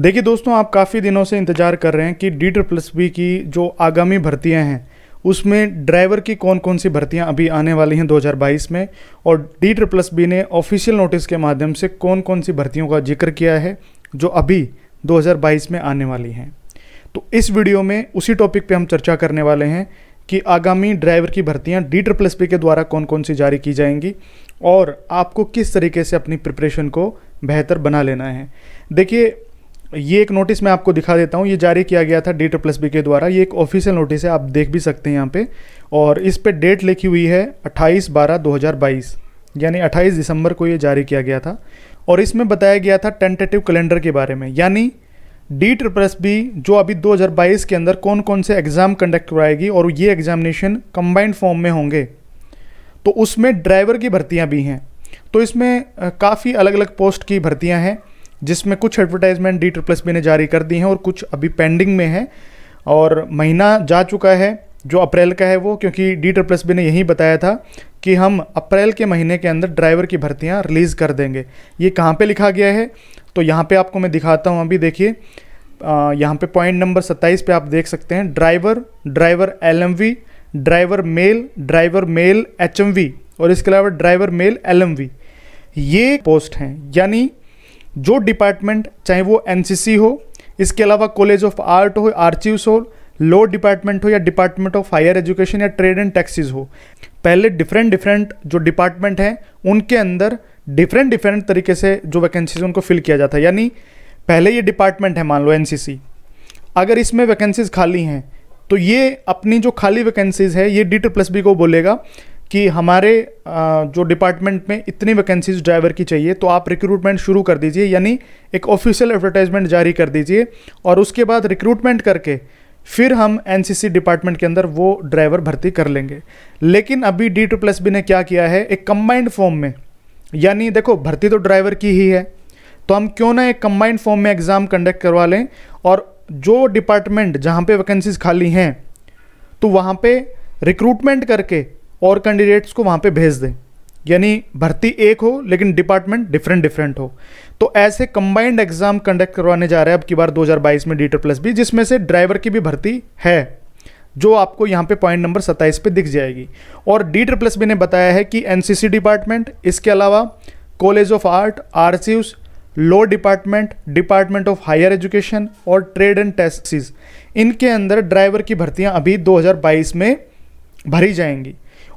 देखिए दोस्तों आप काफ़ी दिनों से इंतज़ार कर रहे हैं कि डी प्लस बी की जो आगामी भर्तियां हैं उसमें ड्राइवर की कौन कौन सी भर्तियां अभी आने वाली हैं 2022 में और डी प्लस बी ने ऑफिशियल नोटिस के माध्यम से कौन कौन सी भर्तियों का जिक्र किया है जो अभी 2022 में आने वाली हैं तो इस वीडियो में उसी टॉपिक पर हम चर्चा करने वाले हैं कि आगामी ड्राइवर की भर्तियाँ डी प्लस बी के द्वारा कौन कौन सी जारी की जाएंगी और आपको किस तरीके से अपनी प्रिपरेशन को बेहतर बना लेना है देखिए ये एक नोटिस मैं आपको दिखा देता हूँ ये जारी किया गया था डी ट्रिप्लस बी के द्वारा ये एक ऑफिशियल नोटिस है आप देख भी सकते हैं यहाँ पे और इस पे डेट लिखी हुई है 28 बारह 2022 यानी 28 दिसंबर को ये जारी किया गया था और इसमें बताया गया था टेंटेटिव कैलेंडर के बारे में यानी डी ट्रप्लस बी जो अभी 2022 के अंदर कौन कौन से एग्ज़ाम कंडक्ट कराएगी और ये एग्जामिनेशन कम्बाइंड फॉर्म में होंगे तो उसमें ड्राइवर की भर्तियाँ भी हैं तो इसमें काफ़ी अलग अलग पोस्ट की भर्तियाँ हैं जिसमें कुछ एडवर्टाइजमेंट डी ट्रिप्लस बी ने जारी कर दी हैं और कुछ अभी पेंडिंग में है और महीना जा चुका है जो अप्रैल का है वो क्योंकि डी ट्रिप्लस बी ने यही बताया था कि हम अप्रैल के महीने के अंदर ड्राइवर की भर्तियाँ रिलीज़ कर देंगे ये कहाँ पे लिखा गया है तो यहाँ पे आपको मैं दिखाता हूँ अभी देखिए यहाँ पे पॉइंट नंबर 27 पे आप देख सकते हैं driver driver L driver male driver male H और इसके अलावा ड्राइवर मेल एल ये पोस्ट हैं यानी जो डिपार्टमेंट चाहे वो एनसीसी हो इसके अलावा कॉलेज ऑफ आर्ट हो आर्चिवस हो लो डिपार्टमेंट हो या डिपार्टमेंट ऑफ हायर एजुकेशन या ट्रेड एंड टैक्सेस हो पहले डिफरेंट डिफरेंट जो डिपार्टमेंट हैं उनके अंदर डिफरेंट डिफरेंट तरीके से जो वैकेंसीज उनको फिल किया जाता है यानी पहले ये डिपार्टमेंट है मान लो एनसीसी अगर इसमें वैकेंसीज खाली हैं तो ये अपनी जो खाली वैकेंसीज है ये डी प्लस बी को बोलेगा कि हमारे जो डिपार्टमेंट में इतनी वैकेंसीज ड्राइवर की चाहिए तो आप रिक्रूटमेंट शुरू कर दीजिए यानी एक ऑफिशियल एडवर्टाइजमेंट जारी कर दीजिए और उसके बाद रिक्रूटमेंट करके फिर हम एन डिपार्टमेंट के अंदर वो ड्राइवर भर्ती कर लेंगे लेकिन अभी डी टू प्लस बी ने क्या किया है एक कम्बाइंड फॉर्म में यानी देखो भर्ती तो ड्राइवर की ही है तो हम क्यों ना एक कम्बाइंड फॉर्म में एग्ज़ाम कंडक्ट करवा लें और जो डिपार्टमेंट जहाँ पे वैकेंसीज खाली हैं तो वहाँ पे रिक्रूटमेंट करके और कैंडिडेट्स को वहाँ पे भेज दें यानी भर्ती एक हो लेकिन डिपार्टमेंट डिफरेंट डिफरेंट हो तो ऐसे कंबाइंड एग्जाम कंडक्ट करवाने जा रहे हैं अब की बार 2022 में डीटर प्लस भी जिसमें से ड्राइवर की भी भर्ती है जो आपको यहाँ पे पॉइंट नंबर 27 पे दिख जाएगी और डी प्लस भी ने बताया है कि एन डिपार्टमेंट इसके अलावा कॉलेज ऑफ आर्ट आर law department department of higher education और ट्रेड एंड टेस्टिस इनके अंदर ड्राइवर की भर्तियाँ अभी दो में भरी जाएंगी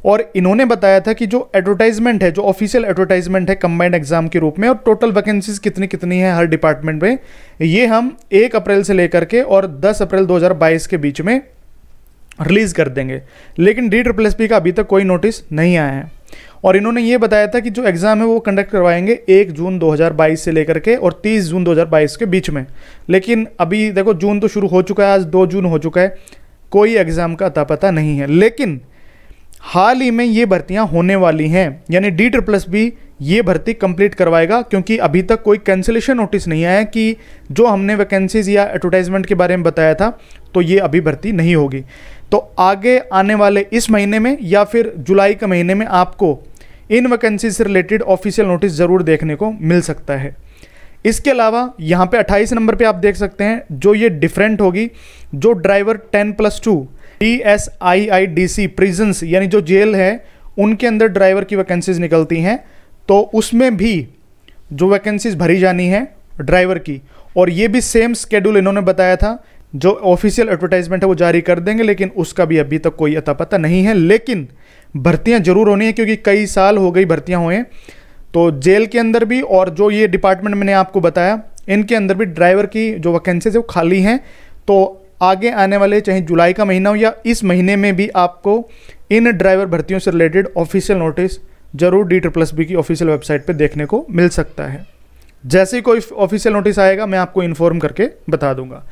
और इन्होंने बताया था कि जो एडवर्टाइजमेंट है जो ऑफिशियल एडवर्टाइजमेंट है कंबाइंड एग्जाम के रूप में और टोटल वैकेंसीज कितनी कितनी है हर डिपार्टमेंट में ये हम एक अप्रैल से लेकर के और दस अप्रैल दो के बीच में रिलीज़ कर देंगे लेकिन डी ट्रिपल एस का अभी तक कोई नोटिस नहीं आया है और इन्होंने ये बताया था कि जो एग्ज़ाम है वो कंडक्ट करवाएंगे 1 जून 2022 से लेकर के और 30 जून 2022 के बीच में लेकिन अभी देखो जून तो शुरू हो चुका है आज 2 जून हो चुका है कोई एग्ज़ाम का अता पता नहीं है लेकिन हाल ही में ये भर्तियां होने वाली हैं यानी डी एस भी ये भर्ती कंप्लीट करवाएगा क्योंकि अभी तक कोई कैंसिलेशन नोटिस नहीं आया कि जो हमने वैकेंसीज या एडवर्टाइजमेंट के बारे में बताया था तो ये अभी भर्ती नहीं होगी तो आगे आने वाले इस महीने में या फिर जुलाई के महीने में आपको इन वैकेंसी से रिलेटेड ऑफिशियल नोटिस ज़रूर देखने को मिल सकता है इसके अलावा यहाँ पे 28 नंबर पे आप देख सकते हैं जो ये डिफरेंट होगी जो driver 10 plus two D S I I D C prisons यानी जो जेल है उनके अंदर ड्राइवर की वैकेंसीज निकलती हैं तो उसमें भी जो वैकेंसीज भरी जानी है ड्राइवर की और ये भी सेम स्केड्यूल इन्होंने बताया था जो ऑफिशियल एडवर्टाइजमेंट है वो जारी कर देंगे लेकिन उसका भी अभी तक कोई अता पता नहीं है लेकिन भर्तियां जरूर होनी है क्योंकि कई साल हो गई भर्तियां हुए तो जेल के अंदर भी और जो ये डिपार्टमेंट मैंने आपको बताया इनके अंदर भी ड्राइवर की जो वैकेंसीज है वो खाली हैं तो आगे आने वाले चाहे जुलाई का महीना हो या इस महीने में भी आपको इन ड्राइवर भर्तियों से रिलेटेड ऑफिशियल नोटिस जरूर डी प्लस बी की ऑफिशियल वेबसाइट पर देखने को मिल सकता है जैसे ही कोई ऑफिशियल नोटिस आएगा मैं आपको इन्फॉर्म करके बता दूंगा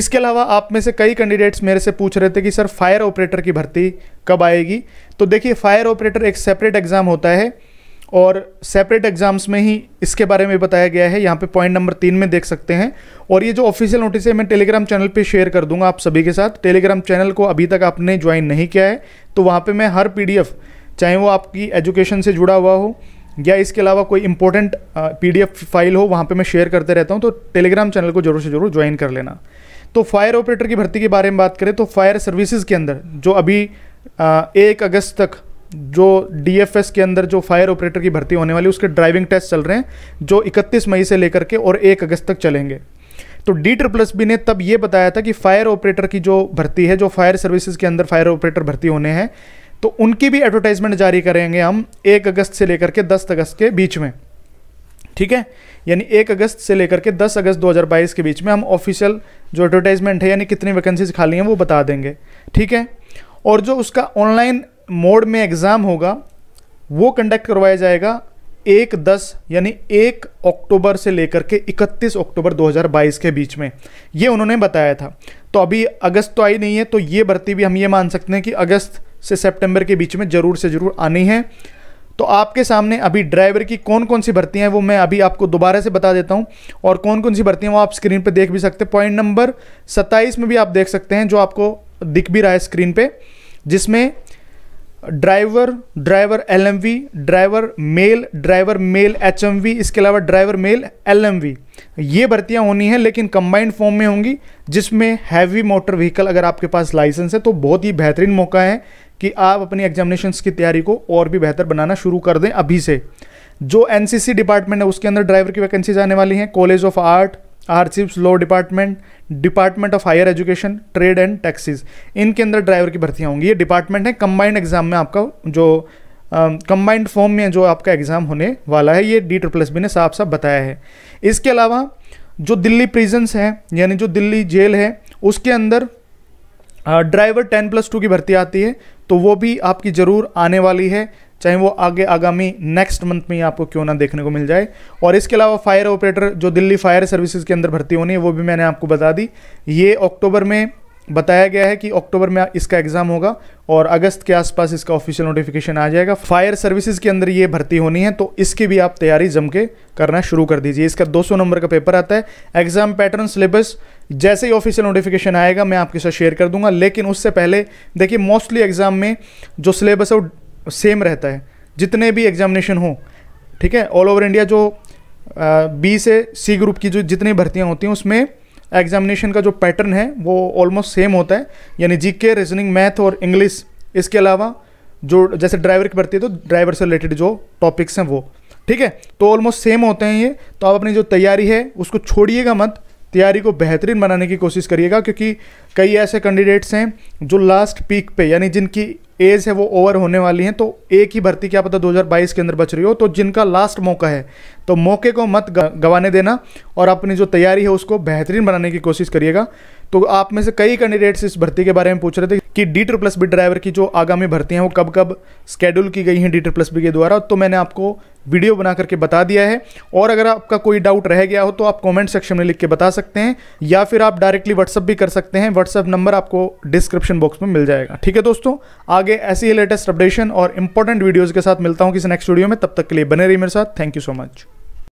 इसके अलावा आप में से कई कैंडिडेट्स मेरे से पूछ रहे थे कि सर फायर ऑपरेटर की भर्ती कब आएगी तो देखिए फायर ऑपरेटर एक सेपरेट एग्ज़ाम होता है और सेपरेट एग्ज़ाम्स में ही इसके बारे में बताया गया है यहाँ पे पॉइंट नंबर तीन में देख सकते हैं और ये जो ऑफिशियल नोटिस है मैं टेलीग्राम चैनल पे शेयर कर दूंगा आप सभी के साथ टेलीग्राम चैनल को अभी तक आपने ज्वाइन नहीं किया है तो वहाँ पे मैं हर पीडीएफ चाहे वो आपकी एजुकेशन से जुड़ा हुआ हो या इसके अलावा कोई इंपॉर्टेंट पी फाइल हो वहाँ पर मैं शेयर करते रहता हूँ तो टेलीग्राम चैनल को जरूर से जरूर ज्वाइन कर लेना तो फायर ऑपरेटर की भर्ती के बारे में बात करें तो फायर सर्विसेज के अंदर जो अभी एक अगस्त तक जो डीएफएस के अंदर जो फायर ऑपरेटर की भर्ती होने वाली उसके ड्राइविंग टेस्ट चल रहे हैं जो 31 मई से लेकर के और 1 अगस्त तक चलेंगे तो डी ट्रिप्लस बी ने तब ये बताया था कि फायर ऑपरेटर की जो भर्ती है जो फायर सर्विसेज के अंदर फायर ऑपरेटर भर्ती होने हैं तो उनकी भी एडवर्टाइजमेंट जारी करेंगे हम एक अगस्त से लेकर के दस अगस्त के बीच में ठीक है यानी एक अगस्त से लेकर के दस अगस्त 2022 के बीच में हम ऑफिशियल जो एडवर्टाइजमेंट है यानी कितनी वैकेंसीज खाली हैं वो बता देंगे ठीक है और जो उसका ऑनलाइन मोड में एग्ज़ाम होगा वो कंडक्ट करवाया जाएगा एक दस यानी एक अक्टूबर से लेकर के इकतीस अक्टूबर 2022 के बीच में ये उन्होंने बताया था तो अभी अगस्त तो आई नहीं है तो ये भर्ती भी हम ये मान सकते हैं कि अगस्त से सितंबर के बीच में ज़रूर से ज़रूर आनी है तो आपके सामने अभी ड्राइवर की कौन कौन सी भर्तियाँ हैं वो मैं अभी आपको दोबारा से बता देता हूँ और कौन कौन सी भर्तियाँ वो आप स्क्रीन पर देख भी सकते हैं पॉइंट नंबर सत्ताईस में भी आप देख सकते हैं जो आपको दिख भी रहा है स्क्रीन पर जिसमें driver driver L driver male driver male H इसके अलावा ड्राइवर मेल एल ये भर्तियां होनी हैं लेकिन कंबाइंड फॉर्म में होंगी जिसमें हैवी मोटर व्हीकल अगर आपके पास लाइसेंस है तो बहुत ही बेहतरीन मौका है कि आप अपनी एग्जामिनेशन की तैयारी को और भी बेहतर बनाना शुरू कर दें अभी से जो एनसीसी डिपार्टमेंट है उसके अंदर ड्राइवर की वैकेंसीज आने वाली हैं कॉलेज ऑफ आर्ट आरसीप्स law department department of higher education trade and taxes इनके अंदर ड्राइवर की भर्तियाँ होंगी ये डिपार्टमेंट है कंबाइंड एग्जाम में आपका जो कंबाइंड uh, फॉर्म में जो आपका एग्ज़ाम होने वाला है ये डी ट्रिप्लस बी ने साफ साफ बताया है इसके अलावा जो दिल्ली प्रिजन्स हैं यानी जो दिल्ली जेल है उसके अंदर ड्राइवर टेन प्लस टू की भर्ती आती है तो वो भी आपकी ज़रूर आने वाली है चाहे वो आगे आगामी नेक्स्ट मंथ में ही आपको क्यों ना देखने को मिल जाए और इसके अलावा फायर ऑपरेटर जो दिल्ली फायर सर्विसेज के अंदर भर्ती होनी है वो भी मैंने आपको बता दी ये अक्टूबर में बताया गया है कि अक्टूबर में इसका एग्ज़ाम होगा और अगस्त के आसपास इसका ऑफिशियल नोटिफिकेशन आ जाएगा फायर सर्विसेज के अंदर ये भर्ती होनी है तो इसकी भी आप तैयारी जम के करना शुरू कर दीजिए इसका 200 नंबर का पेपर आता है एग्ज़ाम पैटर्न सिलेबस जैसे ही ऑफिशियल नोटिफिकेशन आएगा मैं आपके साथ शेयर कर दूंगा लेकिन उससे पहले देखिए मोस्टली एग्ज़ाम में जो सिलेबस है वो सेम रहता है जितने भी एग्जामिनेशन हो ठीक है ऑल ओवर इंडिया जो बी से सी ग्रुप की जो जितनी भर्तियाँ होती हैं उसमें एग्जामिनेशन का जो पैटर्न है वो ऑलमोस्ट सेम होता है यानी जी के रीजनिंग मैथ और इंग्लिश इसके अलावा जो जैसे ड्राइवर की भर्ती है तो ड्राइवर से रिलेटेड जो टॉपिक्स हैं वो ठीक है तो ऑलमोस्ट सेम होते हैं ये तो आप अपनी जो तैयारी है उसको छोड़िएगा मत तैयारी को बेहतरीन बनाने की कोशिश करिएगा क्योंकि कई ऐसे कैंडिडेट्स हैं जो लास्ट पीक पे यानी जिनकी एज है वो ओवर होने वाली हैं तो एक ही भर्ती क्या पता 2022 के अंदर बच रही हो तो जिनका लास्ट मौका है तो मौके को मत गंवाने देना और अपनी जो तैयारी है उसको बेहतरीन बनाने की कोशिश करिएगा तो आप में से कई कैंडिडेट्स इस भर्ती के बारे में पूछ रहे थे कि डी प्लस बी ड्राइवर की जो आगामी भर्ती हैं वो कब कब स्केड्यूल की गई हैं डी प्लस बी के द्वारा तो मैंने आपको वीडियो बना करके बता दिया है और अगर आपका कोई डाउट रह गया हो तो आप कमेंट सेक्शन में लिख के बता सकते हैं या फिर आप डायरेक्टली व्हाट्सअप भी कर सकते हैं व्हाट्सअप नंबर आपको डिस्क्रिप्शन बॉक्स में मिल जाएगा ठीक है दोस्तों आगे ऐसी ही लेटेस्ट अपडेशन और इंपॉर्टेंट वीडियोज़ के साथ मिलता हूँ किसी नेक्स्ट वीडियो में तब तक के लिए बने रही मेरे साथ थैंक यू सो मच